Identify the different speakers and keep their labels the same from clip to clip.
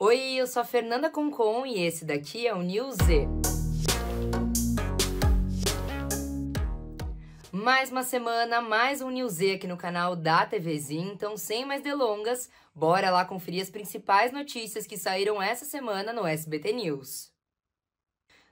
Speaker 1: Oi, eu sou a Fernanda Concon e esse daqui é o New Z. Mais uma semana, mais um New Z aqui no canal da TVzinha, então sem mais delongas, bora lá conferir as principais notícias que saíram essa semana no SBT News.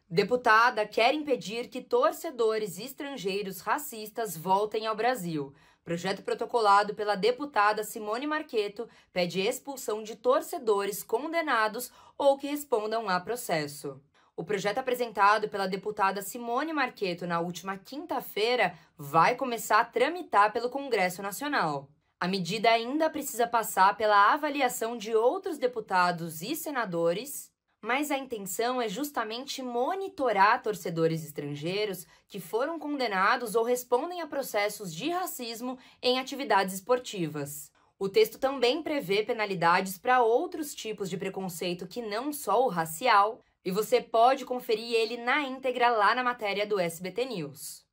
Speaker 1: Deputada quer impedir que torcedores estrangeiros racistas voltem ao Brasil. Projeto protocolado pela deputada Simone Marqueto pede expulsão de torcedores condenados ou que respondam a processo. O projeto apresentado pela deputada Simone Marqueto na última quinta-feira vai começar a tramitar pelo Congresso Nacional. A medida ainda precisa passar pela avaliação de outros deputados e senadores mas a intenção é justamente monitorar torcedores estrangeiros que foram condenados ou respondem a processos de racismo em atividades esportivas. O texto também prevê penalidades para outros tipos de preconceito que não só o racial, e você pode conferir ele na íntegra lá na matéria do SBT News.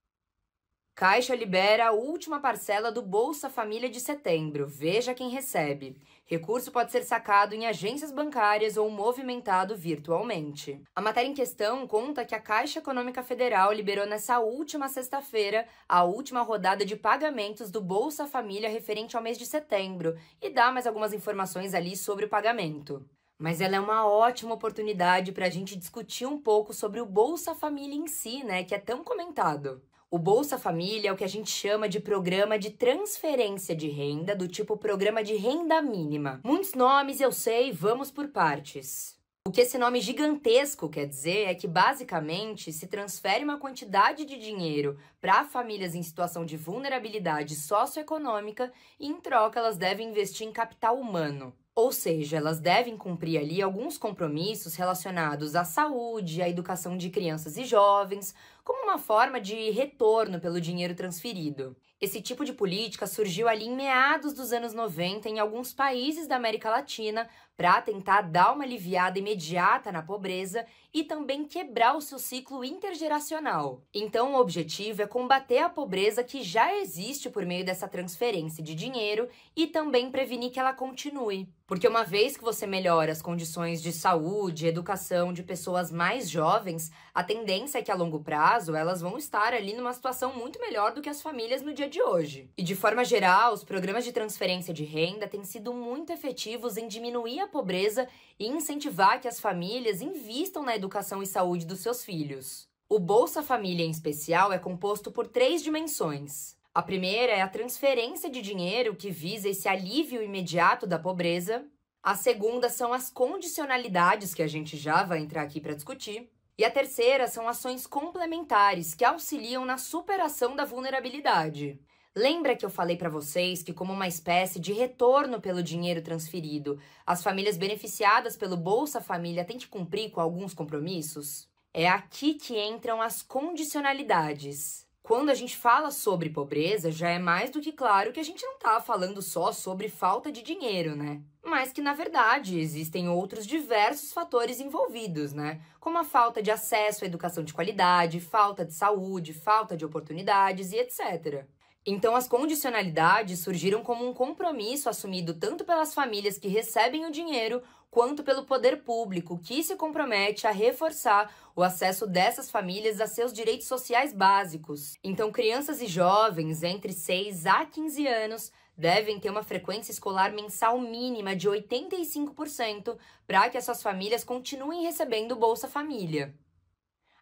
Speaker 1: Caixa libera a última parcela do Bolsa Família de setembro. Veja quem recebe. Recurso pode ser sacado em agências bancárias ou movimentado virtualmente. A matéria em questão conta que a Caixa Econômica Federal liberou nessa última sexta-feira a última rodada de pagamentos do Bolsa Família referente ao mês de setembro e dá mais algumas informações ali sobre o pagamento. Mas ela é uma ótima oportunidade para a gente discutir um pouco sobre o Bolsa Família em si, né, que é tão comentado. O Bolsa Família é o que a gente chama de programa de transferência de renda, do tipo programa de renda mínima. Muitos nomes eu sei, vamos por partes. O que esse nome gigantesco quer dizer é que, basicamente, se transfere uma quantidade de dinheiro para famílias em situação de vulnerabilidade socioeconômica e, em troca, elas devem investir em capital humano. Ou seja, elas devem cumprir ali alguns compromissos relacionados à saúde, à educação de crianças e jovens, como uma forma de retorno pelo dinheiro transferido. Esse tipo de política surgiu ali em meados dos anos 90 em alguns países da América Latina para tentar dar uma aliviada imediata na pobreza e também quebrar o seu ciclo intergeracional. Então, o objetivo é combater a pobreza que já existe por meio dessa transferência de dinheiro e também prevenir que ela continue. Porque uma vez que você melhora as condições de saúde, educação de pessoas mais jovens, a tendência é que a longo prazo elas vão estar ali numa situação muito melhor do que as famílias no dia de hoje. E de forma geral, os programas de transferência de renda têm sido muito efetivos em diminuir a pobreza e incentivar que as famílias invistam na educação e saúde dos seus filhos. O Bolsa Família, em especial, é composto por três dimensões. A primeira é a transferência de dinheiro que visa esse alívio imediato da pobreza. A segunda são as condicionalidades, que a gente já vai entrar aqui para discutir. E a terceira são ações complementares que auxiliam na superação da vulnerabilidade. Lembra que eu falei para vocês que, como uma espécie de retorno pelo dinheiro transferido, as famílias beneficiadas pelo Bolsa Família têm que cumprir com alguns compromissos? É aqui que entram as condicionalidades. Quando a gente fala sobre pobreza, já é mais do que claro que a gente não está falando só sobre falta de dinheiro, né? Mas que na verdade existem outros diversos fatores envolvidos, né? Como a falta de acesso à educação de qualidade, falta de saúde, falta de oportunidades e etc. Então, as condicionalidades surgiram como um compromisso assumido tanto pelas famílias que recebem o dinheiro, quanto pelo poder público, que se compromete a reforçar o acesso dessas famílias a seus direitos sociais básicos. Então, crianças e jovens entre 6 a 15 anos devem ter uma frequência escolar mensal mínima de 85% para que essas famílias continuem recebendo Bolsa Família.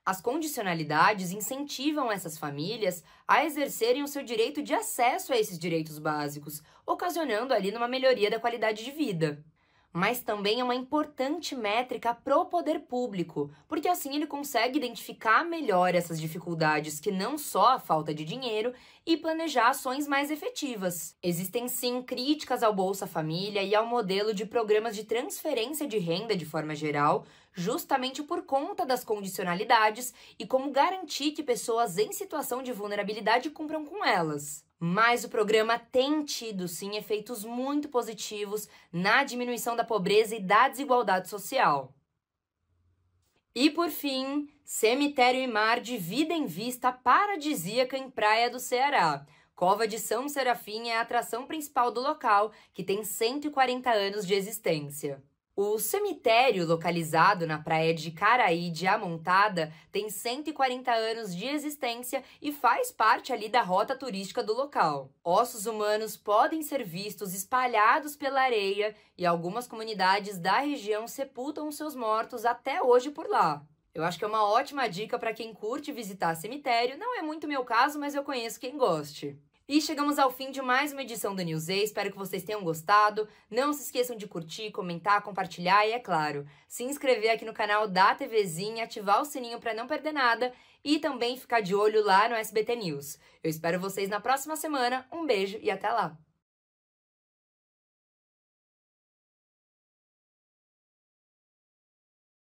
Speaker 1: As condicionalidades incentivam essas famílias a exercerem o seu direito de acesso a esses direitos básicos, ocasionando ali numa melhoria da qualidade de vida mas também é uma importante métrica para o poder público, porque assim ele consegue identificar melhor essas dificuldades que não só a falta de dinheiro e planejar ações mais efetivas. Existem sim críticas ao Bolsa Família e ao modelo de programas de transferência de renda de forma geral, justamente por conta das condicionalidades e como garantir que pessoas em situação de vulnerabilidade cumpram com elas. Mas o programa tem tido sim efeitos muito positivos na diminuição da pobreza e da desigualdade social. E por fim, cemitério e mar de vida em vista paradisíaca em Praia do Ceará. Cova de São Serafim é a atração principal do local, que tem 140 anos de existência. O cemitério, localizado na praia de Caraí de Amontada, tem 140 anos de existência e faz parte ali da rota turística do local. Ossos humanos podem ser vistos espalhados pela areia e algumas comunidades da região sepultam seus mortos até hoje por lá. Eu acho que é uma ótima dica para quem curte visitar cemitério, não é muito meu caso, mas eu conheço quem goste. E chegamos ao fim de mais uma edição do News A. Espero que vocês tenham gostado. Não se esqueçam de curtir, comentar, compartilhar e, é claro, se inscrever aqui no canal da TVzinha, ativar o sininho para não perder nada e também ficar de olho lá no SBT News. Eu espero vocês na próxima semana. Um beijo e até lá!